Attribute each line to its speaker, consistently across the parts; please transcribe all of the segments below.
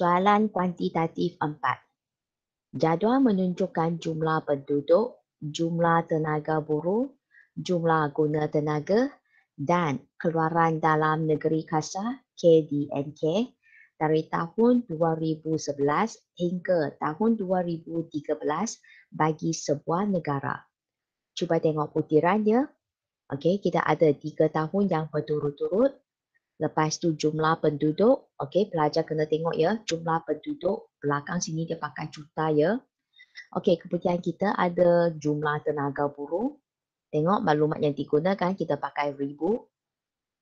Speaker 1: Soalan kuantitatif 4. Jadual menunjukkan jumlah penduduk, jumlah tenaga buruh, jumlah guna tenaga dan keluaran dalam negeri kasar KDNK dari tahun 2011 hingga tahun 2013 bagi sebuah negara. Cuba tengok putirannya. Okey, kita ada tiga tahun yang berturut-turut Lepas tu jumlah penduduk. Okey, pelajar kena tengok ya. Jumlah penduduk. Belakang sini dia pakai juta ya. Okey, kemudian kita ada jumlah tenaga buruh. Tengok maklumat yang digunakan kita pakai ribu.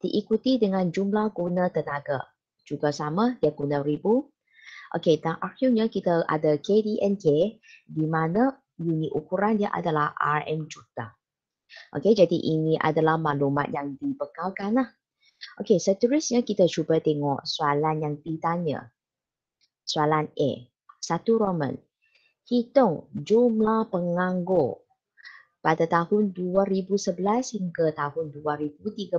Speaker 1: Diikuti dengan jumlah guna tenaga. Juga sama, dia guna ribu. Okey, dan akhirnya kita ada KDNK di mana unit ukuran dia adalah RM juta. Okey, jadi ini adalah maklumat yang dibekalkan lah Okey, seterusnya kita cuba tengok soalan yang ditanya. Soalan A. Satu Roman. Hitung jumlah penganggur pada tahun 2011 hingga tahun 2013.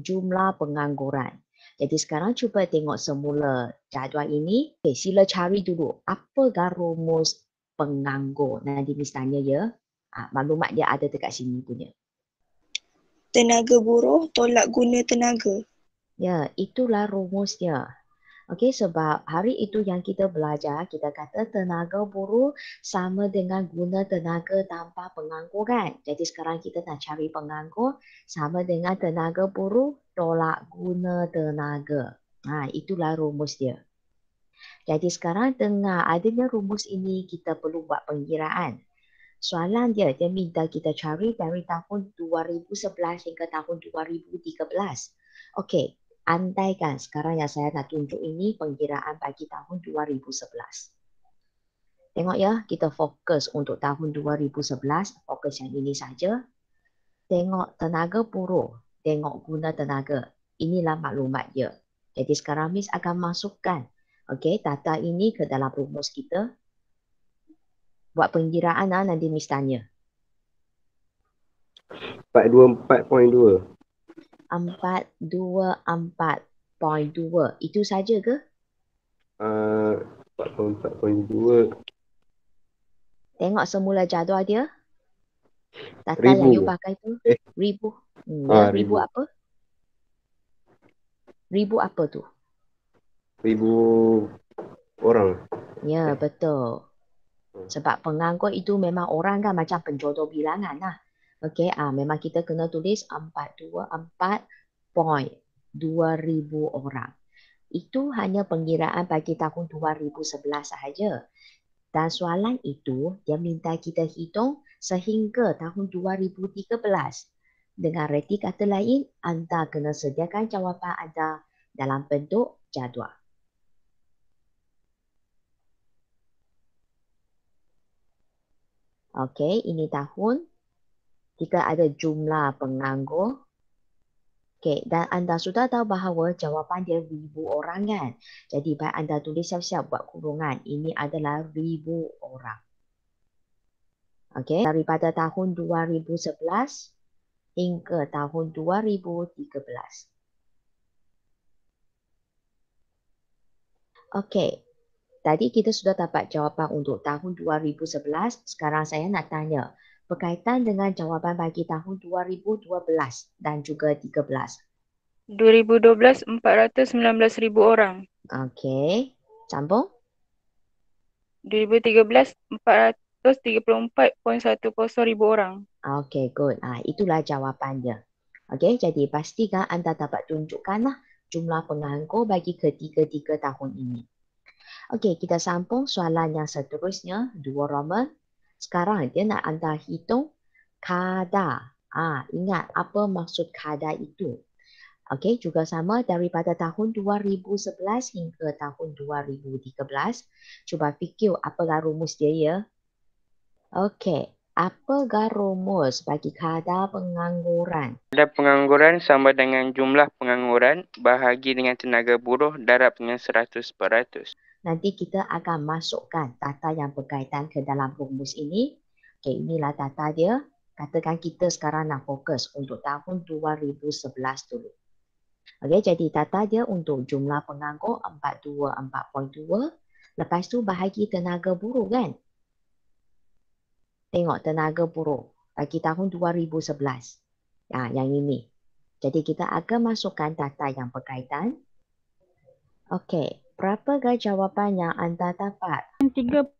Speaker 1: Jumlah pengangguran. Jadi sekarang cuba tengok semula jadual ini. Okay, sila cari dulu apakah rumus penganggur. Nanti misalnya ya. Ah, maklumat dia ada dekat sini punya tenaga buruh tolak guna tenaga. Ya, itulah rumusnya. Okey, sebab hari itu yang kita belajar, kita kata tenaga buruh sama dengan guna tenaga tanpa pengangguran. Jadi sekarang kita nak cari penganggur sama dengan tenaga buruh tolak guna tenaga. Ha, itulah rumus dia. Jadi sekarang dengan adanya rumus ini, kita perlu buat pengiraan soalan dia dia minta kita cari dari tahun 2011 hingga tahun 2013. Okey, andaikan sekarang yang saya nak tunjuk ini pengkiraan bagi tahun 2011. Tengok ya, kita fokus untuk tahun 2011, fokus yang ini saja. Tengok tenaga buruh, tengok guna tenaga. Inilah maklumat dia. Jadi sekarang Miss akan masukkan okay, data ini ke dalam rumus kita buat pengiraan lah nanti Miss tanya. 424.2 424.2 Itu saja ke? Uh, ah, 424.2 Tengok semula jadual dia. Tata ribu. yang you pakai tu. Eh. Ribu. Hmm, ah, ribu. Ribu apa? Ribu apa tu? Ribu orang. Ya, betul. Sebab pengangkut itu memang orang kan macam penjodoh bilangan lah. Okay, ah, memang kita kena tulis 424.2000 orang. Itu hanya pengiraan bagi tahun 2011 sahaja. Dan soalan itu dia minta kita hitung sehingga tahun 2013. Dengan reti kata lain, anda kena sediakan jawapan anda dalam bentuk jadual. Okey, ini tahun. Jika ada jumlah penganggur. Okey, dan anda sudah tahu bahawa jawapan dia ribu orang kan? Jadi, baik anda tulis siap-siap buat kurungan. Ini adalah ribu orang. Okey, daripada tahun 2011 hingga tahun 2013. Okey, Tadi kita sudah dapat jawapan untuk tahun 2011. Sekarang saya nak tanya berkaitan dengan jawapan bagi tahun 2012 dan juga 13. 2012, 419,000 orang. Okey. Sambung. 2013, 434.10 orang. Okey, good. Ah, itulah jawapannya. Okey, jadi pastikan anda dapat tunjukkanlah jumlah penganggur bagi ketiga-tiga tahun ini. Okey, kita sambung soalan yang seterusnya. Dua Roman. Sekarang dia nak anda hitung kada. Ah, ingat apa maksud kada itu. Okey, juga sama daripada tahun 2011 hingga tahun 2013. Cuba fikir apakah rumus dia ya. Okey, apa rumus bagi kadar pengangguran? Kada pengangguran sama dengan jumlah pengangguran bahagi dengan tenaga buruh darab dengan 100 peratus nanti kita akan masukkan data yang berkaitan ke dalam rumus ini. Okay, inilah data dia. Katakan kita sekarang nak fokus untuk tahun 2011 dulu. Okay, jadi data dia untuk jumlah penganggur 424.2. Lepas tu bahagi tenaga buruh kan. Tengok tenaga buruh bagi tahun 2011. Ya, ha, yang ini. Jadi kita akan masukkan data yang berkaitan. Okey, berapakah jawapan yang anda dapat? 3.43%.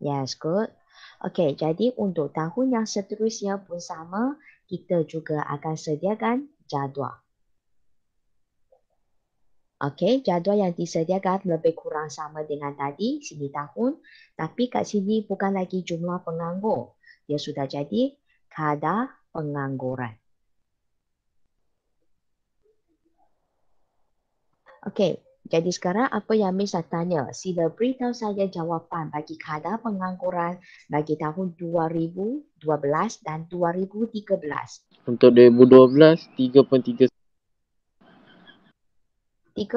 Speaker 1: Yes, good. Okay, jadi untuk tahun yang seterusnya pun sama, kita juga akan sediakan jadual. Okay jadual yang disediakan lebih kurang sama dengan tadi, sini tahun. Tapi kat sini bukan lagi jumlah penganggur. Dia sudah jadi kadar pengangguran. Okey, jadi sekarang apa yang Miss dah tanya? Sila beritahu saya jawapan bagi kadar pengangguran bagi tahun 2012 dan 2013. Untuk 2012, 3.3. 3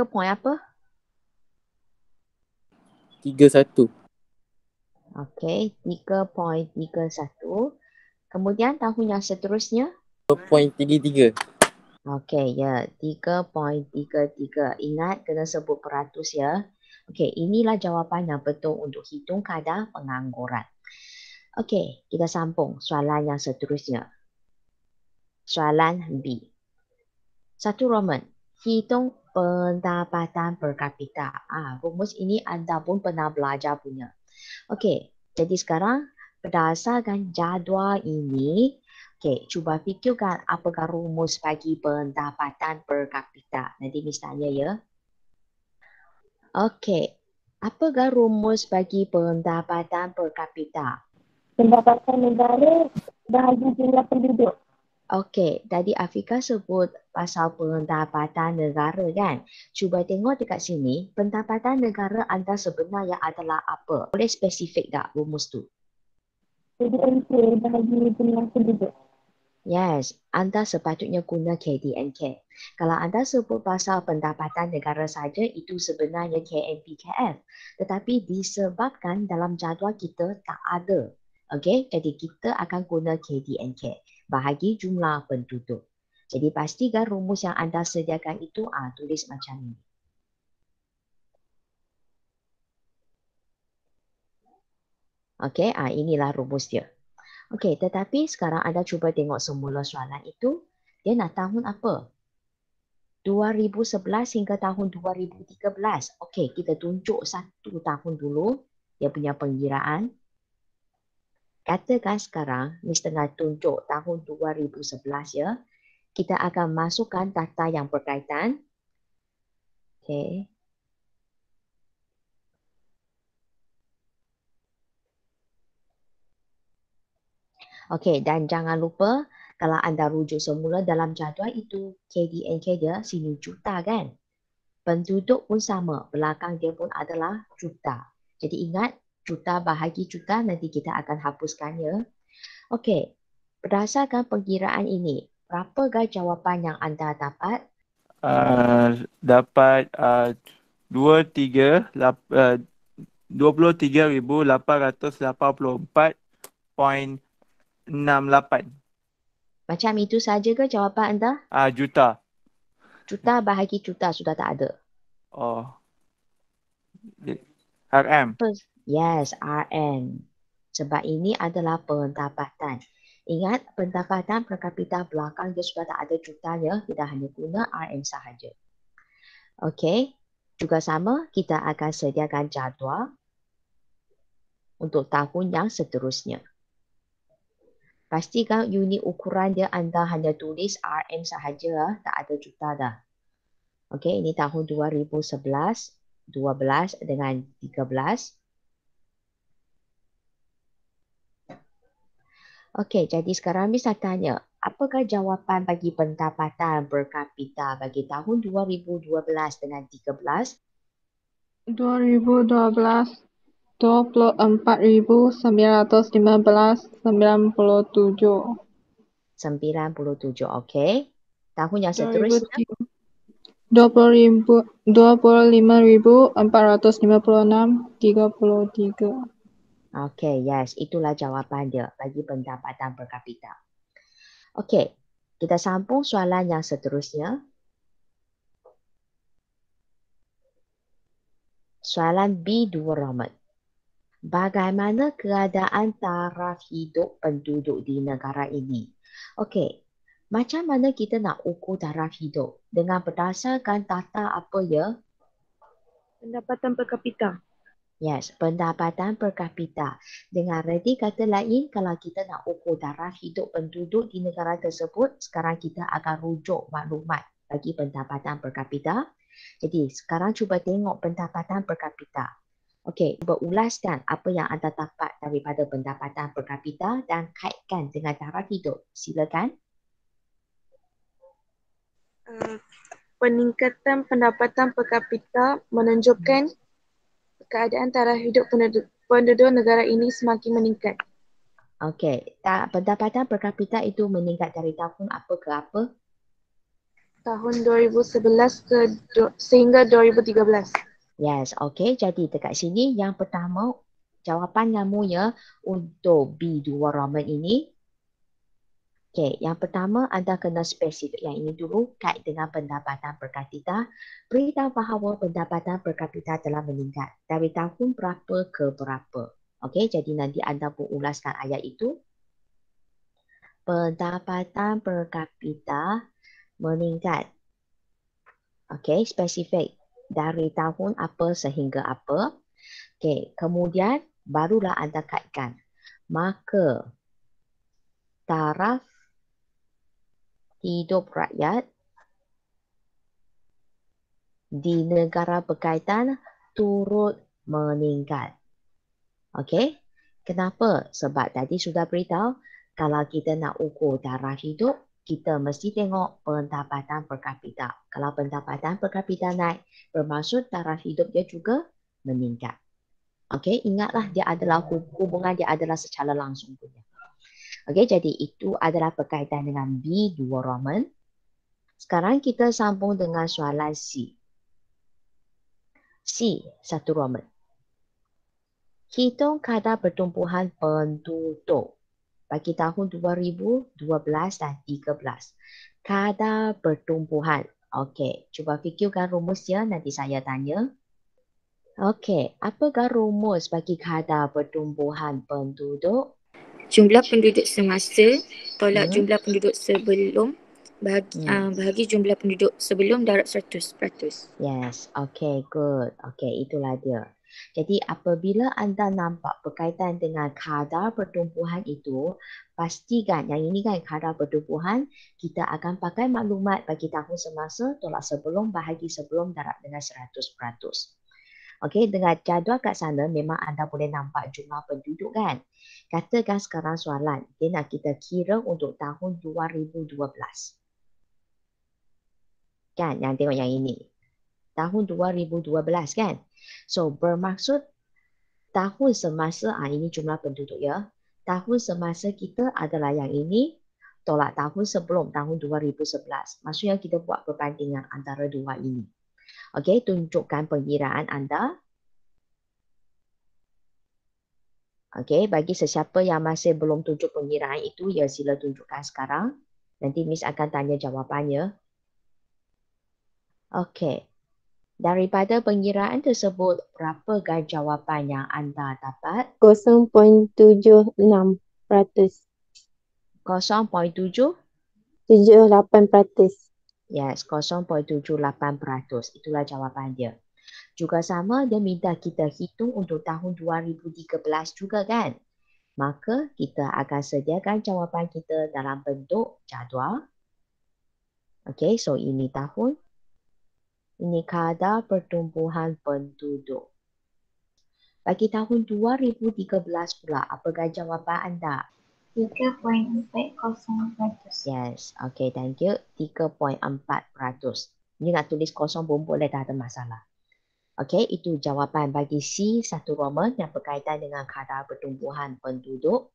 Speaker 1: point apa? 31. Okey, 3.31. Kemudian tahun yang seterusnya? 2.33. Okey, ya. Yeah. 3.33. Ingat kena sebut peratus ya. Okey, inilah jawapan yang betul untuk hitung kadar pengangguran. Okey, kita sambung soalan yang seterusnya. Soalan B. Satu Roman, hitung pendapatan per kapita. Ah, rumus ini anda pun pernah belajar punya. Okey, jadi sekarang berdasarkan jadual ini, Okay, cuba fikirkan apakah rumus bagi pendapatan per kapita. Nanti misalnya ya. Okay, apakah rumus bagi pendapatan per kapita? Pendapatan negara bagi jumlah penduduk. Okey, tadi Afika sebut pasal pendapatan negara kan. Cuba tengok dekat sini, pendapatan negara anda sebenarnya adalah apa? Boleh spesifik tak rumus tu? PDNP bagi jumlah penduduk. Yes, anda sepatutnya guna KDNK. Kalau anda sebut pasal pendapatan negara saja, itu sebenarnya KNPKF. Tetapi disebabkan dalam jadual kita tak ada. Okay, jadi kita akan guna KDNK bahagi jumlah penduduk. Jadi pastikan rumus yang anda sediakan itu ah, tulis macam ni, Okay, ah, inilah rumus dia. Okey, tetapi sekarang anda cuba tengok semula soalan itu, dia nak tahun apa? 2011 hingga tahun 2013. Okey, kita tunjuk satu tahun dulu dia punya pengiraan. Katakan sekarang, ni setengah tunjuk tahun 2011 ya. Kita akan masukkan data yang berkaitan. Okey. Okey, dan jangan lupa kalau anda rujuk semula dalam jadual itu, KDN dia sini juta kan? Penduduk pun sama, belakang dia pun adalah juta. Jadi ingat, juta bahagi juta nanti kita akan hapuskannya. Okey, berdasarkan pengiraan ini, berapa berapakah jawapan yang anda dapat? Uh, dapat uh, 23, uh, 23,884.4 68. Macam itu saja ke jawapan anda? Ah, uh, juta. Juta bahagi juta sudah tak ada. Oh. RM. Yes, RM. Sebab ini adalah pendapatan. Ingat pendapatan per kapita belakang dia sudah tak ada juta ya. Kita hanya guna RM sahaja. Okay. Juga sama kita akan sediakan jadual untuk tahun yang seterusnya pastikan unit ukuran dia anda hanya tulis RM sahaja, tak ada juta dah. Okey, ini tahun 2011, 12 dengan 13. Okey, jadi sekarang Miss nak tanya, apakah jawapan bagi pendapatan per bagi tahun 2012 dengan 13? 2012 97 okey. Tahun yang seterusnya? 25,456, 33. Okey, yes. Itulah jawapan dia bagi pendapatan per kapita. Okey, kita sambung soalan yang seterusnya. Soalan B2, Robert bagaimana keadaan taraf hidup penduduk di negara ini. Okey, macam mana kita nak ukur taraf hidup dengan berdasarkan data apa ya? Pendapatan per kapita. Yes, pendapatan per kapita. Dengan reti kata lain, kalau kita nak ukur taraf hidup penduduk di negara tersebut, sekarang kita akan rujuk maklumat bagi pendapatan per kapita. Jadi sekarang cuba tengok pendapatan per kapita. Okey, berulaskan apa yang anda dapat daripada pendapatan per kapita dan kaitkan dengan taraf hidup. Silakan. Uh, peningkatan pendapatan per kapita menunjukkan keadaan taraf hidup penduduk, penduduk negara ini semakin meningkat. Okey, tak pendapatan per kapita itu meningkat dari tahun apa ke apa? Tahun 2011 ke sehingga 2013. Yes, okay. Jadi dekat sini yang pertama jawapan namanya untuk B2 Roman ini. Okay, yang pertama anda kena spesifik yang ini dulu kait dengan pendapatan per kapita. Beritahu bahawa pendapatan per kapita telah meningkat dari tahun berapa ke berapa. Okay, jadi nanti anda pun ulaskan ayat itu. Pendapatan per kapita meningkat. Okay, spesifik dari tahun apa sehingga apa. okay kemudian barulah anda kaitkan. Maka taraf hidup rakyat di negara berkaitan turut meningkat. okay? Kenapa? Sebab tadi sudah beritahu kalau kita nak ukur taraf hidup, kita mesti tengok pendapatan per kapita. Kalau pendapatan per kapita naik, bermaksud taraf hidup dia juga meningkat. Okey, ingatlah dia adalah hubungan dia adalah secara langsung tu. Okey, jadi itu adalah berkaitan dengan B2 Roman. Sekarang kita sambung dengan soalan C. C, satu Roman. Hitung kadar pertumbuhan penduduk bagi tahun 2012 dan 2013. Kadar pertumbuhan. Okey, cuba fikirkan rumus ya nanti saya tanya. Okey, apakah rumus bagi kadar pertumbuhan penduduk? Jumlah penduduk semasa tolak hmm. jumlah penduduk sebelum bagi, hmm. Ya. uh, ah, bagi jumlah penduduk sebelum darab 100%. Yes, okey, good. Okey, itulah dia. Jadi apabila anda nampak berkaitan dengan kadar pertumbuhan itu, pastikan yang ini kan kadar pertumbuhan, kita akan pakai maklumat bagi tahun semasa tolak sebelum bahagi sebelum darab dengan 100%. Okey, dengan jadual kat sana memang anda boleh nampak jumlah penduduk kan. Katakan sekarang soalan, dia nak kita kira untuk tahun 2012. Kan, yang tengok yang ini tahun 2012 kan. So bermaksud tahun semasa ah ini jumlah penduduk ya. Tahun semasa kita adalah yang ini tolak tahun sebelum tahun 2011. Maksudnya kita buat perbandingan antara dua ini. Okey, tunjukkan pengiraan anda. Okey, bagi sesiapa yang masih belum tunjuk pengiraan itu, ya sila tunjukkan sekarang. Nanti Miss akan tanya jawapannya. Okey, Daripada pengiraan tersebut, berapakah jawapan yang anda dapat? 0.76%. 0.76%. Yes, 0.78%. Itulah jawapan dia. Juga sama, dia minta kita hitung untuk tahun 2013 juga kan? Maka kita akan sediakan jawapan kita dalam bentuk jadual. Okay, so ini tahun ini kadar pertumbuhan penduduk. Bagi tahun 2013 pula, apakah jawapan anda? 3.40%. Yes, okay, thank you. 3.4%. Ini nak tulis kosong pun boleh, tak ada masalah. Okay, itu jawapan bagi C, satu roman yang berkaitan dengan kadar pertumbuhan penduduk.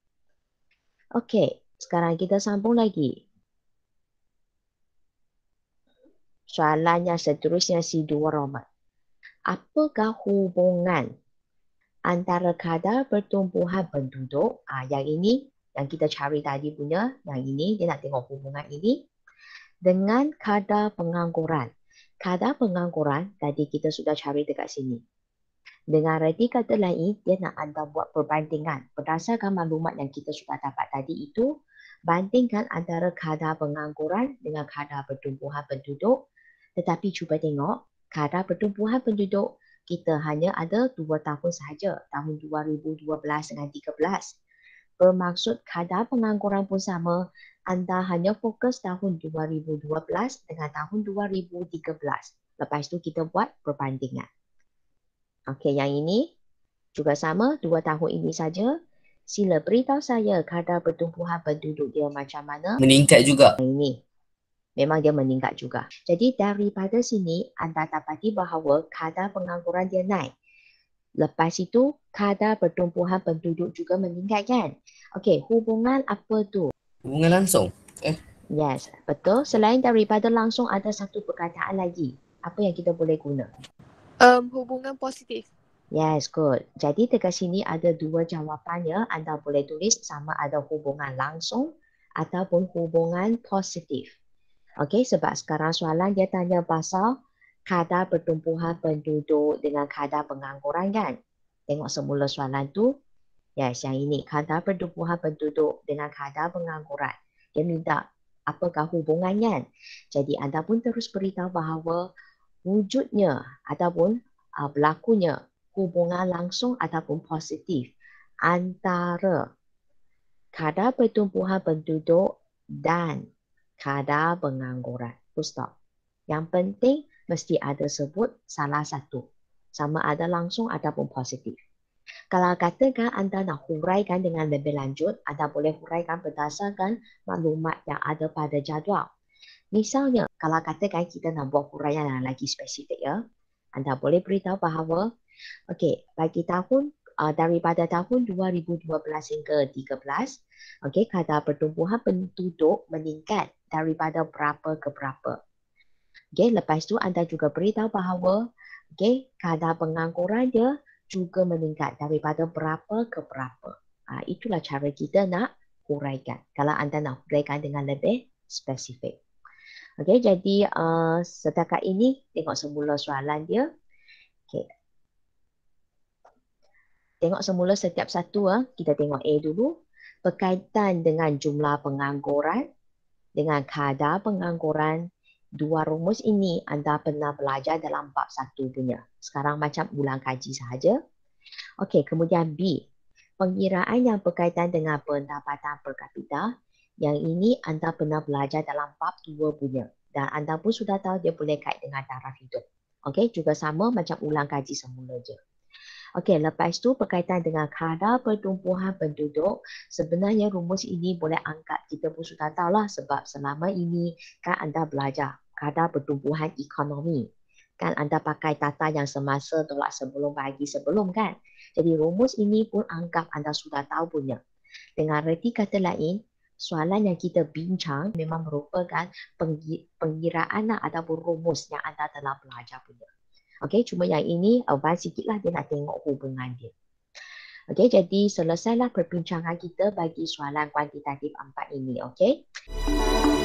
Speaker 1: Okay, sekarang kita sambung lagi. soalan yang seterusnya si dua Roma. Apakah hubungan antara kadar pertumbuhan penduduk ah yang ini yang kita cari tadi punya yang ini dia nak tengok hubungan ini dengan kadar pengangguran. Kadar pengangguran tadi kita sudah cari dekat sini. Dengan reti kata lain, dia nak anda buat perbandingan berdasarkan maklumat yang kita sudah dapat tadi itu bandingkan antara kadar pengangguran dengan kadar pertumbuhan penduduk tetapi cuba tengok kadar pertumbuhan penduduk kita hanya ada 2 tahun sahaja, tahun 2012 dengan 2013. Bermaksud kadar pengangguran pun sama, anda hanya fokus tahun 2012 dengan tahun 2013. Lepas tu kita buat perbandingan. Okey, yang ini juga sama, 2 tahun ini saja. Sila beritahu saya kadar pertumbuhan penduduk dia macam mana. Meningkat juga. ini memang dia meningkat juga. Jadi daripada sini anda dapati bahawa kadar pengangguran dia naik. Lepas itu kadar pertumbuhan penduduk juga meningkat kan? Okey, hubungan apa tu? Hubungan langsung. Eh. Yes, betul. Selain daripada langsung ada satu perkataan lagi. Apa yang kita boleh guna? Um, hubungan positif. Yes, good. Jadi dekat sini ada dua jawapannya. Anda boleh tulis sama ada hubungan langsung ataupun hubungan positif. Okey, sebab sekarang soalan dia tanya pasal kadar pertumbuhan penduduk dengan kadar pengangguran kan? Tengok semula soalan tu. Yes, yang ini. Kadar pertumbuhan penduduk dengan kadar pengangguran. Dia minta apakah hubungannya. Kan? Jadi anda pun terus beritahu bahawa wujudnya ataupun uh, berlakunya hubungan langsung ataupun positif antara kadar pertumbuhan penduduk dan kadar pengangguran. Full stop. Yang penting mesti ada sebut salah satu. Sama ada langsung ataupun positif. Kalau katakan anda nak huraikan dengan lebih lanjut, anda boleh huraikan berdasarkan maklumat yang ada pada jadual. Misalnya, kalau katakan kita nak buat huraian yang lagi spesifik ya, anda boleh beritahu bahawa okay, bagi tahun 2021, uh, daripada tahun 2012 hingga 2013, okay, kadar pertumbuhan penduduk meningkat daripada berapa ke berapa. Okay, lepas tu anda juga beritahu bahawa okay, kadar pengangguran dia juga meningkat daripada berapa ke berapa. Uh, itulah cara kita nak huraikan. Kalau anda nak huraikan dengan lebih spesifik. okay, jadi uh, setakat ini tengok semula soalan dia. tengok semula setiap satu ah kita tengok A dulu berkaitan dengan jumlah pengangguran dengan kadar pengangguran dua rumus ini anda pernah belajar dalam bab satu punya sekarang macam ulang kaji saja okey kemudian B pengiraan yang berkaitan dengan pendapatan per kapita yang ini anda pernah belajar dalam bab dua punya dan anda pun sudah tahu dia boleh kait dengan taraf hidup okey juga sama macam ulang kaji semula je Okey, lepas tu berkaitan dengan kadar pertumbuhan penduduk, sebenarnya rumus ini boleh angkat kita pun sudah tahu lah sebab selama ini kan anda belajar kadar pertumbuhan ekonomi. Kan anda pakai tata yang semasa tolak sebelum pagi sebelum kan. Jadi rumus ini pun anggap anda sudah tahu punya. Dengan reti kata lain, soalan yang kita bincang memang merupakan pengiraan lah atau rumus yang anda telah belajar punya. Okay, cuma yang ini advance sikit lah dia nak tengok hubungan dia. Okay, jadi selesailah perbincangan kita bagi soalan kuantitatif 4 ini. Okay.